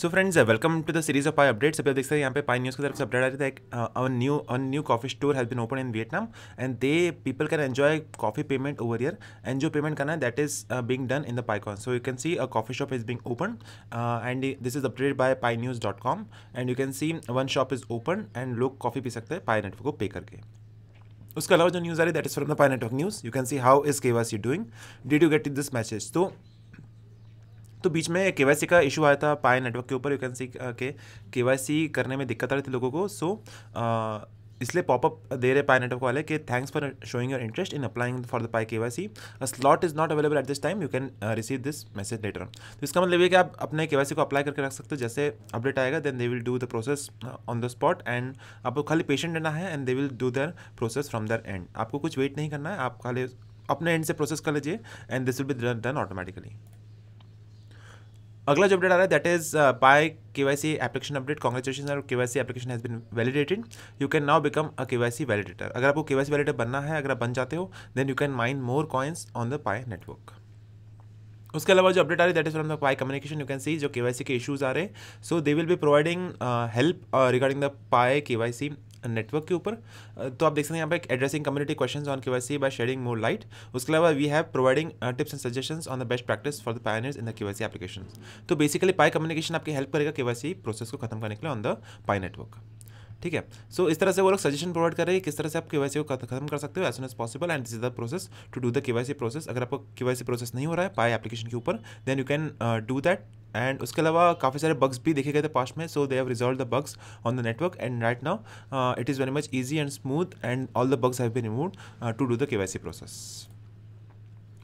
so friends welcome to the series of Pi updates अभी देख सकते हैं यहाँ पे पाई न्यूज़ की तरफ से अपडेट आ रही था एक our new an new coffee store has been open in Vietnam and they people can enjoy coffee payment over here and जो पेमेंट करना है that is being done in the Pi coin so you can see a coffee shop is being open and this is updated by Pi news dot com and you can see one shop is open and लोग coffee पी सकते हैं पाई network को पे करके उसके अलावा जो न्यूज़ आ रही है that is from the Pi network news you can see how is K was you doing did you get this message तो तो बीच में के का इशू आया था पाए नेटवर्क के ऊपर यू कैन सी के के करने में दिक्कत आ रही थी लोगों को सो so, uh, इसलिए पॉपअप दे रहे पाए नेटवर्क वाले कि thanks for showing your interest in applying for the Pi K Y C slot is not available at this time you can receive this message later तो इसका मतलब ये कि आप अपने के वाई सी को अप्लाई करके रख सकते हो जैसे अपडेट आएगा then they will do the process on the spot and आपको खाली पेशेंट रहना है and they will do their process from there and आपको कुछ वेट नहीं करना है आप खाली अपने एंड से प्रोसेस कर लीजिए and this will be done automatically अगला जो अपडेट आ रहा है that is by K Y C application update congratulation और K Y C application has been validated you can now become a K Y C validator अगर आपको के Y सी validator बनना है अगर आप बन जाते हो then you can mind more coins on the Pi network उसके अलावा जो अपडेट आ रही है that is from the Pi communication you can see जो के वाई सी के इशूज आ रहे हैं so they will be providing help regarding the Pi K Y C network के ऊपर तो आप देख सकते हैं यहाँ पे addressing community question on K by shedding more light उसके अलावा we have providing tips and suggestion on the best practice for the pioneers in the K application तो बेसिकली पाई कम्युनिकेशन आपकी हेल्प करेगा के प्रोसेस को खत्म करने के लिए ऑन द पाई नेटवर्क ठीक है सो so, इस तरह से वो लोग सजेशन प्रोवाइड कर रहे हैं किस तरह से आप के वाई को खत्म कर सकते हो as soon as possible and this is the process to do the K process अगर आपको के प्रोसेस नहीं हो रहा है पाए एप्लीकेशन के ऊपर then you can do that and उसके अलावा काफ़ी सारे बग्स भी देखे गए थे पास्ट में so they have resolve the bugs on the network and right now it is very much easy and smooth and all the bugs have been remove to do the K process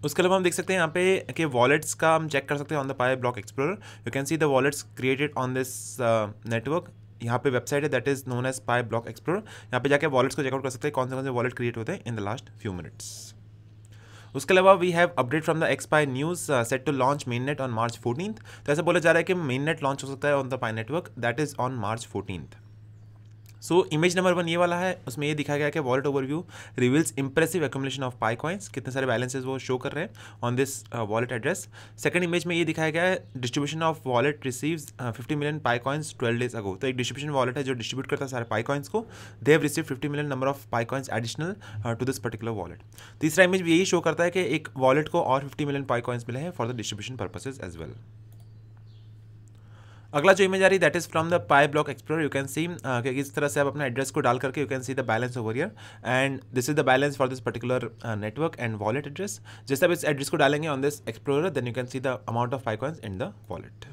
उसके अलावा हम देख सकते हैं यहाँ पे कि wallets का हम चेक कर सकते हैं on the Pi block explorer you can see the wallets created on this network यहाँ पे वेबसाइट है that is known as Pi block explore यहाँ पे जाके वॉलेट्स को चेकआउट कर सकते हैं कौन से कौन से वॉलेट क्रिएट होते हैं in the last few minutes उसके अलावा we have update from the XPi news set to launch main net on March fourteen तो ऐसा बोला जा रहा है कि मेन नेट लॉन्च हो सकता है on the Pi network that is on March fourteen so image number one ये वाला है उसमें ये दिखाया गया कि wallet overview reveals impressive accumulation of Pi coins कितने सारे बैलेंसेज वो शो कर रहे हैं on this wallet address second image में ये दिखाया गया है distribution of wallet receive fifty million Pi coins twelve days ago तो एक डिस्ट्रीब्यूशन वॉलेट है जो डिस्ट्रीब्यूट करता है सारे पाई कॉइन्स को they have receive fifty million number of Pi coins additional to this particular wallet तीसरा इमेज यही शो करता है कि एक वॉलेट को और फिफ्टी मिलियन पाई कॉइन्स मिले हैं for the distribution purposes as well अगला जो इमेज आ रही that is from the Pi block explore you can see इस तरह से आप अपना एड्रेस को डाल करके you can see the balance over here and this is the balance for this particular network and wallet address जैसे आप इस एड्रेस को डालेंगे on this explore then you can see the amount of five coins in the wallet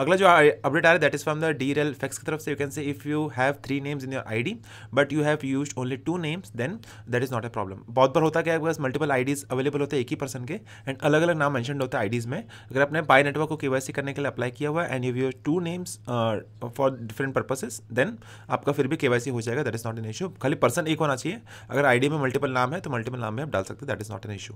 अगला जो update आ रहा है that is from the D L FAQs की तरफ से you can say if you have three names in your ID but you have use only two names then that is not a problem बहुत बार होता है क्या बस multiple IDs available होते हैं एक ही पर्सन के एंड अलग अलग नाम मैंशन होता है आईडीज में अगर आपने बाय नेटवर्क को केवाईसी करने के लिए अप्लाई किया हुआ है and you use two names for different purposes then आपका फिर भी केवाईसी हो जाएगा that is not an issue खाली पर्सन एक होना चाहिए अगर आईडी में मल्टीपल नाम है तो मल्टीपल नाम में आप डाल सकते हैं that is not an issue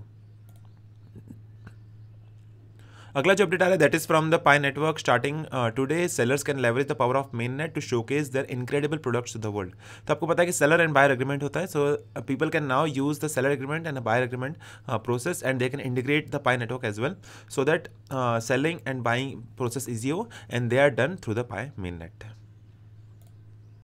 अगला जो अपडेट आ रहा है that is from the Pi network starting today sellers can leverage the power of main net to showcase their incredible products to the world तो आपको पता है कि सेलर एंड बायर एग्रीमेंट होता है so people can now use the seller agreement and buyer agreement process and they can integrate the Pi network as well so that selling and buying process easy हो and they are done through the Pi main net